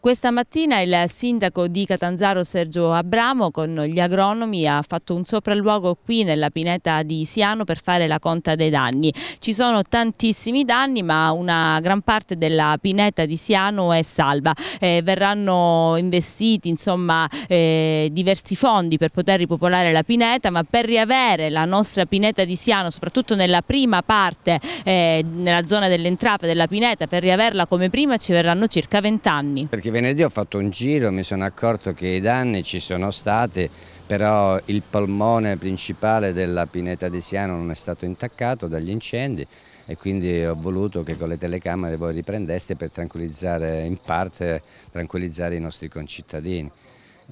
Questa mattina il sindaco di Catanzaro Sergio Abramo con gli agronomi ha fatto un sopralluogo qui nella pineta di Siano per fare la conta dei danni. Ci sono tantissimi danni ma una gran parte della pineta di Siano è salva. Eh, verranno investiti insomma, eh, diversi fondi per poter ripopolare la pineta ma per riavere la nostra pineta di Siano soprattutto nella prima parte eh, nella zona dell'entrata della pineta per riaverla come prima ci verranno circa 20 anni. Perché perché venerdì ho fatto un giro, mi sono accorto che i danni ci sono stati, però il polmone principale della pineta di Siano non è stato intaccato dagli incendi e quindi ho voluto che con le telecamere voi riprendeste per tranquillizzare in parte tranquillizzare i nostri concittadini.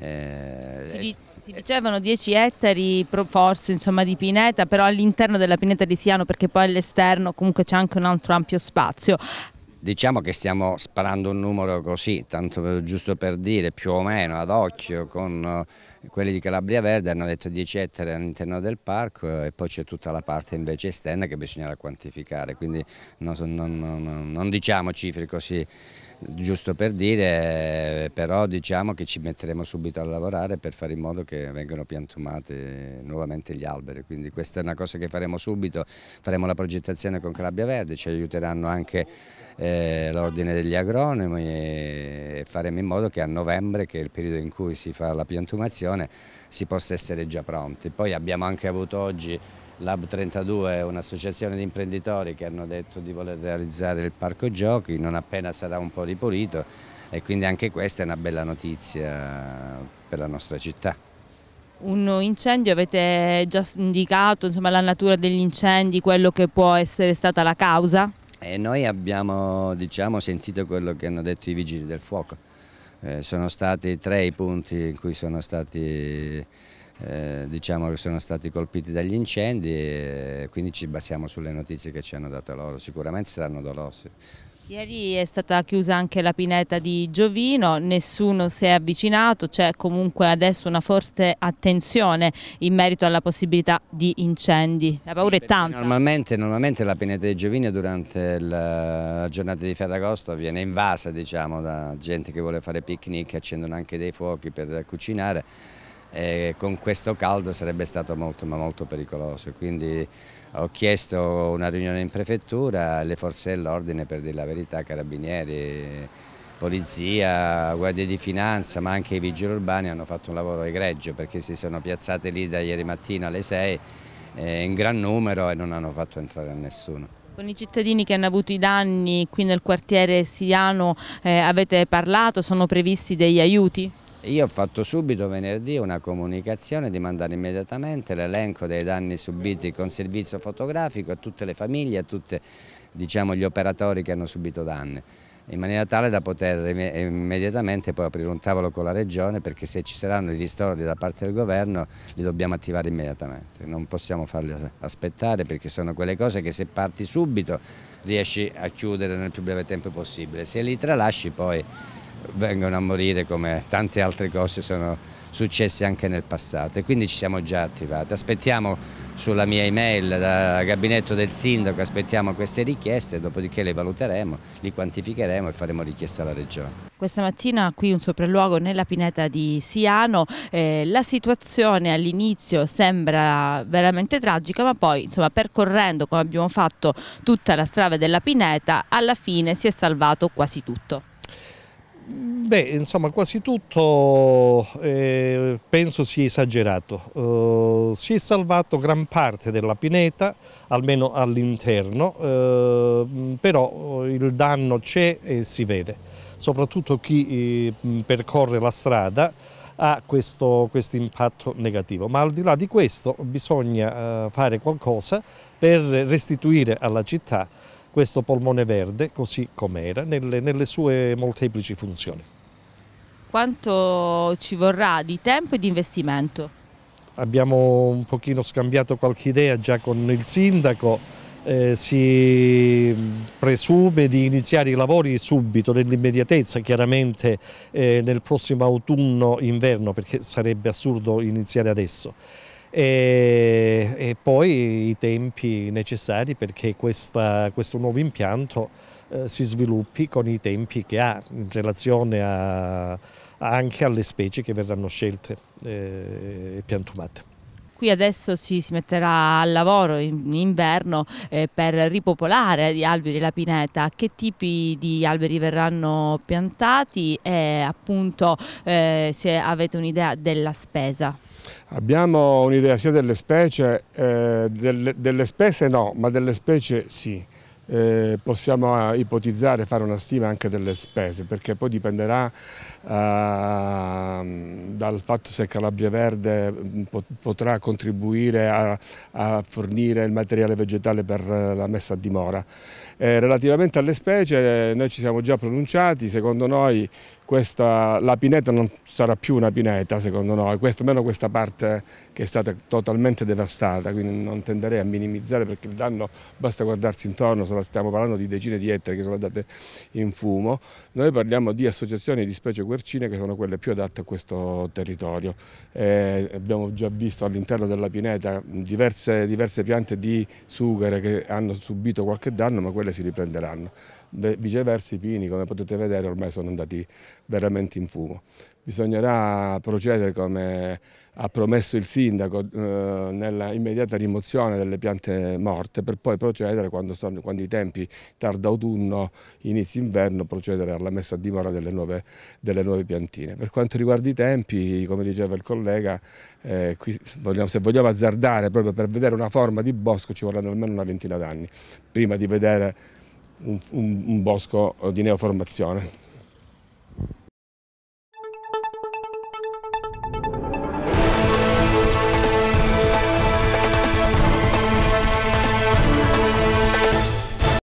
Eh, si, si, dicevano 10 ettari forse insomma, di pineta, però all'interno della pineta di Siano, perché poi all'esterno comunque c'è anche un altro ampio spazio. Diciamo che stiamo sparando un numero così, tanto giusto per dire, più o meno ad occhio, con eh, quelli di Calabria Verde hanno detto 10 ettari all'interno del parco e poi c'è tutta la parte invece esterna che bisognerà quantificare, quindi non, non, non, non diciamo cifre così giusto per dire, però diciamo che ci metteremo subito a lavorare per fare in modo che vengano piantumate nuovamente gli alberi, quindi questa è una cosa che faremo subito, faremo la progettazione con Calabria Verde, ci aiuteranno anche eh, l'ordine degli agronomi e faremo in modo che a novembre, che è il periodo in cui si fa la piantumazione, formazione si possa essere già pronti. Poi abbiamo anche avuto oggi Lab 32, un'associazione di imprenditori che hanno detto di voler realizzare il parco giochi, non appena sarà un po' ripulito e quindi anche questa è una bella notizia per la nostra città. Un incendio, avete già indicato insomma, la natura degli incendi, quello che può essere stata la causa? E eh, noi abbiamo diciamo, sentito quello che hanno detto i vigili del fuoco eh, sono stati tre i punti in cui sono stati, eh, diciamo sono stati colpiti dagli incendi e quindi ci basiamo sulle notizie che ci hanno dato loro, sicuramente saranno dolosi. Ieri è stata chiusa anche la pineta di Giovino, nessuno si è avvicinato, c'è comunque adesso una forte attenzione in merito alla possibilità di incendi. La paura sì, è tanta. Normalmente, normalmente, la pineta di Giovino durante la giornata di Ferragosto viene invasa diciamo, da gente che vuole fare picnic, accendono anche dei fuochi per cucinare e con questo caldo sarebbe stato molto ma molto pericoloso. Quindi ho chiesto una riunione in prefettura, le forze dell'ordine per dire la verità, carabinieri, polizia, guardie di finanza, ma anche i vigili urbani hanno fatto un lavoro egregio perché si sono piazzate lì da ieri mattina alle 6 eh, in gran numero e non hanno fatto entrare a nessuno. Con i cittadini che hanno avuto i danni qui nel quartiere Siano eh, avete parlato, sono previsti degli aiuti? Io ho fatto subito venerdì una comunicazione di mandare immediatamente l'elenco dei danni subiti con servizio fotografico a tutte le famiglie, a tutti diciamo, gli operatori che hanno subito danni in maniera tale da poter immediatamente poi aprire un tavolo con la Regione perché se ci saranno i ristori da parte del Governo li dobbiamo attivare immediatamente, non possiamo farli aspettare perché sono quelle cose che se parti subito riesci a chiudere nel più breve tempo possibile, se li tralasci poi vengono a morire come tante altre cose sono successe anche nel passato e quindi ci siamo già attivati. Aspettiamo sulla mia email dal gabinetto del sindaco, aspettiamo queste richieste, dopodiché le valuteremo, li quantificheremo e faremo richiesta alla regione. Questa mattina qui un sopralluogo nella pineta di Siano, eh, la situazione all'inizio sembra veramente tragica ma poi insomma, percorrendo come abbiamo fatto tutta la strada della pineta alla fine si è salvato quasi tutto. Beh, insomma, quasi tutto eh, penso sia esagerato. Eh, si è salvato gran parte della pineta, almeno all'interno, eh, però eh, il danno c'è e si vede. Soprattutto chi eh, percorre la strada ha questo, questo impatto negativo. Ma al di là di questo bisogna eh, fare qualcosa per restituire alla città questo polmone verde così com'era nelle, nelle sue molteplici funzioni. Quanto ci vorrà di tempo e di investimento? Abbiamo un pochino scambiato qualche idea già con il sindaco, eh, si mm, presume di iniziare i lavori subito, nell'immediatezza, chiaramente eh, nel prossimo autunno-inverno, perché sarebbe assurdo iniziare adesso e, e poi i tempi necessari perché questa, questo nuovo impianto eh, si sviluppi con i tempi che ha in relazione a, anche alle specie che verranno scelte eh, e piantumate qui adesso si, si metterà al lavoro in inverno eh, per ripopolare gli alberi la pineta, che tipi di alberi verranno piantati e appunto eh, se avete un'idea della spesa. Abbiamo un'idea sia delle specie, eh, delle, delle spese no, ma delle specie sì eh, possiamo ah, ipotizzare, fare una stima anche delle spese, perché poi dipenderà eh, dal fatto se Calabria Verde mm, potrà contribuire a, a, fornire il materiale vegetale per la messa a dimora. Eh, relativamente alle specie, eh, noi ci siamo già pronunciati, secondo noi questa, la pineta non sarà più una pineta secondo noi, questa, almeno questa parte che è stata totalmente devastata, quindi non tenderei a minimizzare perché il danno basta guardarsi intorno, stiamo parlando di decine di ettari che sono andate in fumo, noi parliamo di associazioni di specie quercine che sono quelle più adatte a questo territorio, eh, abbiamo già visto all'interno della pineta diverse, diverse piante di sughera che hanno subito qualche danno ma quelle si riprenderanno viceversa i pini come potete vedere ormai sono andati veramente in fumo. Bisognerà procedere come ha promesso il sindaco eh, nella immediata rimozione delle piante morte per poi procedere quando, sono, quando i tempi tarda autunno, inizio inverno, procedere alla messa a dimora delle nuove, delle nuove piantine. Per quanto riguarda i tempi, come diceva il collega, eh, qui, se vogliamo azzardare proprio per vedere una forma di bosco ci vorranno almeno una ventina d'anni prima di vedere un, un, un bosco di neoformazione.